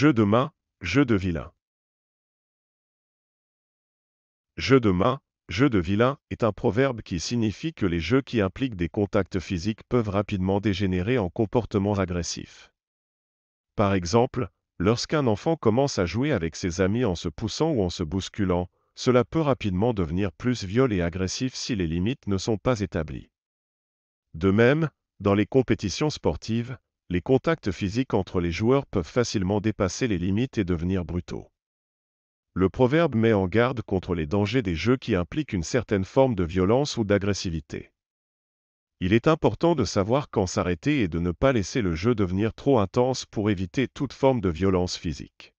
Jeu de main, jeu de vilain. Jeu de main, jeu de vilain est un proverbe qui signifie que les jeux qui impliquent des contacts physiques peuvent rapidement dégénérer en comportements agressifs. Par exemple, lorsqu'un enfant commence à jouer avec ses amis en se poussant ou en se bousculant, cela peut rapidement devenir plus viol et agressif si les limites ne sont pas établies. De même, dans les compétitions sportives, les contacts physiques entre les joueurs peuvent facilement dépasser les limites et devenir brutaux. Le proverbe met en garde contre les dangers des jeux qui impliquent une certaine forme de violence ou d'agressivité. Il est important de savoir quand s'arrêter et de ne pas laisser le jeu devenir trop intense pour éviter toute forme de violence physique.